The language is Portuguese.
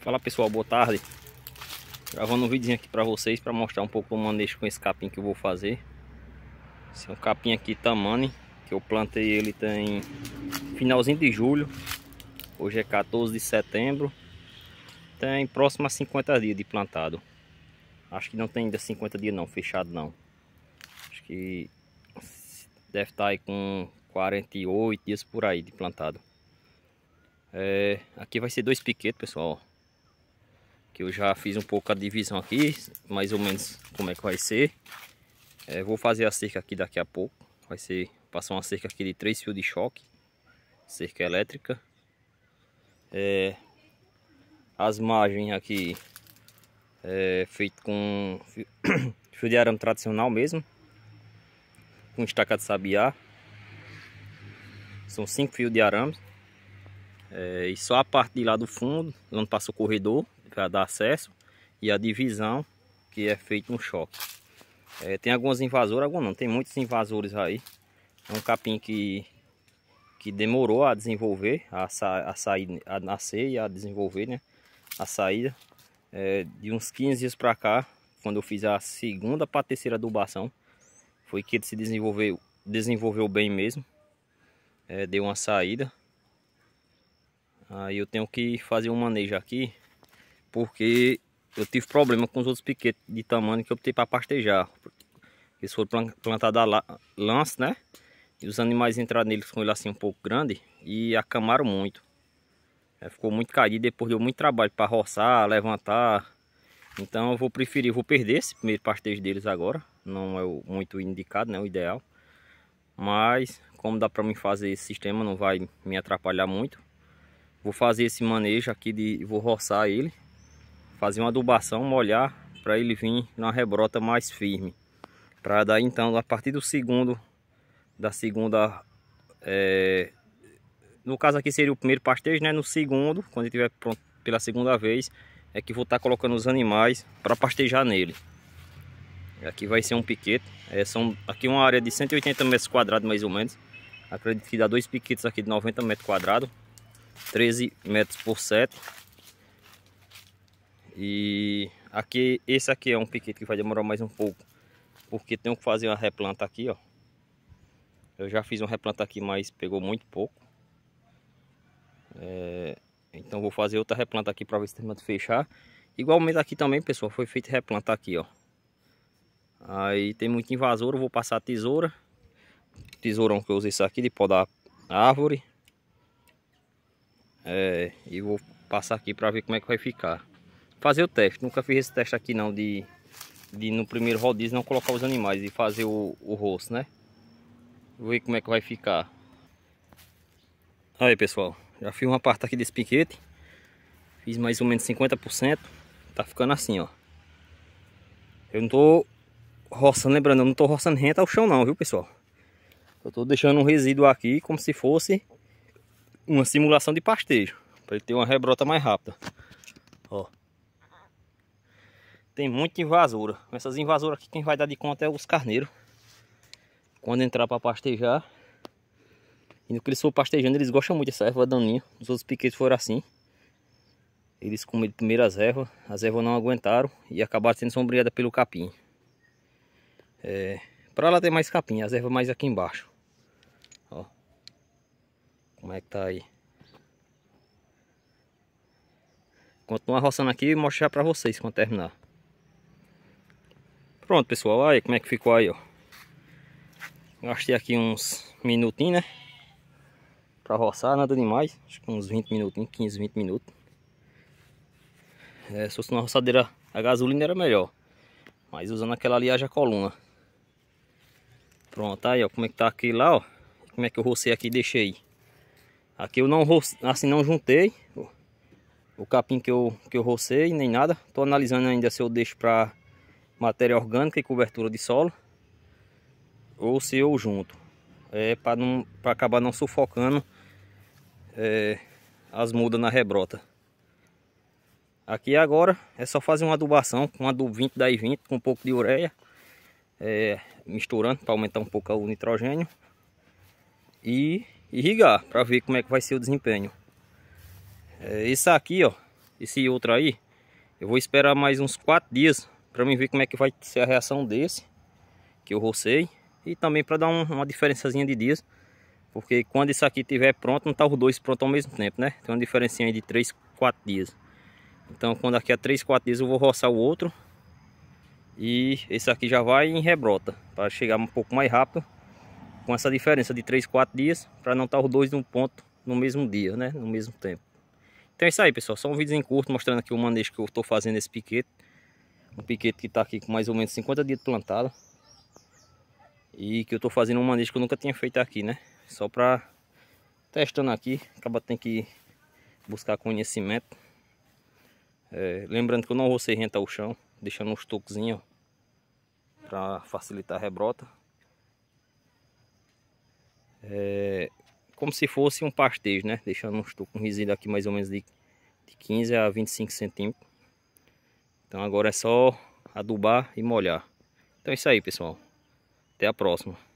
Fala pessoal, boa tarde. Gravando um vídeo aqui pra vocês para mostrar um pouco o manejo com esse capim que eu vou fazer. Esse é um capim aqui Tamani, que eu plantei ele tem finalzinho de julho. Hoje é 14 de setembro. Tem próximo a 50 dias de plantado. Acho que não tem ainda 50 dias não, fechado não. Acho que deve estar tá aí com 48 dias por aí de plantado. É, aqui vai ser dois piquetes, pessoal. Que eu já fiz um pouco a divisão aqui, mais ou menos como é que vai ser. É, vou fazer a cerca aqui daqui a pouco. Vai ser, passar uma cerca aqui de três fios de choque. Cerca elétrica. É, as margens aqui é feito com fio de arame tradicional mesmo. Com estaca de sabiá. São cinco fios de arame. É, e só a parte de lá do fundo, onde passa o corredor, para dar acesso e a divisão que é feito um choque. É, tem algumas invasoras, algumas não, tem muitos invasores aí. É um capim que, que demorou a desenvolver, a, sa, a, sair, a nascer e a desenvolver, né? A saída. É, de uns 15 dias para cá, quando eu fiz a segunda para terceira adubação, foi que ele se desenvolveu, desenvolveu bem mesmo. É, deu uma saída. Aí eu tenho que fazer um manejo aqui porque eu tive problema com os outros piquetes de tamanho que eu optei para pastejar. Eles foram plantados a lance, né? E os animais entraram neles com ele assim um pouco grande e acamaram muito. É, ficou muito caído, depois deu muito trabalho para roçar, levantar. Então eu vou preferir, vou perder esse primeiro pastejo deles agora. Não é o, muito indicado, né? O ideal. Mas como dá para mim fazer esse sistema, não vai me atrapalhar muito. Vou fazer esse manejo aqui de vou roçar ele fazer uma adubação, molhar para ele vir na rebrota mais firme. Para dar então, a partir do segundo, da segunda, é, no caso aqui seria o primeiro pastejo, né? No segundo, quando ele estiver pronto pela segunda vez, é que vou estar tá colocando os animais para pastejar nele. Aqui vai ser um piquete, é, são, aqui uma área de 180 metros quadrados mais ou menos. Acredito que dá dois piquetes aqui de 90 metros quadrados, 13 metros por 7 e aqui, esse aqui é um piquete que vai demorar mais um pouco. Porque tenho que fazer uma replanta aqui, ó. Eu já fiz uma replanta aqui, mas pegou muito pouco. É, então vou fazer outra replanta aqui para ver se termina de fechar. Igualmente aqui também, pessoal, foi feito replanta aqui, ó. Aí tem muito invasor, eu vou passar a tesoura. Tesourão que eu usei isso aqui de pó da árvore. É, e vou passar aqui para ver como é que vai ficar fazer o teste. Nunca fiz esse teste aqui não, de, de no primeiro rodízio não colocar os animais e fazer o, o rosto, né? Vou ver como é que vai ficar. Aí pessoal, já fiz uma parte aqui desse piquete. Fiz mais ou menos 50%. Tá ficando assim, ó. Eu não tô roçando, lembrando, eu não tô roçando renta ao chão não, viu pessoal? Eu tô deixando um resíduo aqui como se fosse uma simulação de pastejo. para ele ter uma rebrota mais rápida. Ó. Tem muita invasora. Essas invasoras aqui quem vai dar de conta é os carneiros. Quando entrar para pastejar. E no que eles for pastejando, eles gostam muito dessa erva daninha. Os outros piquetes foram assim. Eles comeram primeiro as ervas. As ervas não aguentaram e acabaram sendo sombreadas pelo capim. É, para lá tem mais capim, as ervas mais aqui embaixo. Ó. Como é que tá aí? Continuar roçando aqui e mostrar para vocês quando terminar. Pronto, pessoal, aí como é que ficou aí, ó. Gastei aqui uns minutinhos, né? Pra roçar, nada demais. Acho que uns 20 minutinhos, 15, 20 minutos. É, se fosse uma roçadeira a gasolina era melhor. Mas usando aquela aliagem a coluna. Pronto, aí, ó, como é que tá aqui lá, ó. Como é que eu rocei aqui e deixei. Aqui eu não rocei assim não juntei o capim que eu, que eu rocei, nem nada. Tô analisando ainda se eu deixo pra matéria orgânica e cobertura de solo ou se eu junto é para não para acabar não sufocando é, as mudas na rebrota aqui agora é só fazer uma adubação com adubo 20 10 20 com um pouco de ureia é, misturando para aumentar um pouco o nitrogênio e irrigar para ver como é que vai ser o desempenho é, esse aqui ó esse outro aí eu vou esperar mais uns 4 dias para mim ver como é que vai ser a reação desse que eu rocei e também para dar um, uma diferençazinha de dias porque quando isso aqui estiver pronto não tá os dois prontos ao mesmo tempo né tem uma diferencinha de 3 4 dias então quando aqui a 3 4 dias eu vou roçar o outro e esse aqui já vai em rebrota para chegar um pouco mais rápido com essa diferença de 3 4 dias para não estar tá os dois num ponto no mesmo dia né no mesmo tempo então é isso aí pessoal só um vídeo em curto mostrando aqui o manejo que eu estou fazendo esse piquete um piquete que está aqui com mais ou menos 50 dias plantado. E que eu estou fazendo um manejo que eu nunca tinha feito aqui, né? Só para testando aqui. Acaba tem que buscar conhecimento. É, lembrando que eu não vou ser renta ao chão. Deixando uns tocozinhos para facilitar a rebrota. É, como se fosse um pastejo, né? Deixando uns tocos um resíduo aqui mais ou menos de, de 15 a 25 centímetros. Então agora é só adubar e molhar. Então é isso aí, pessoal. Até a próxima.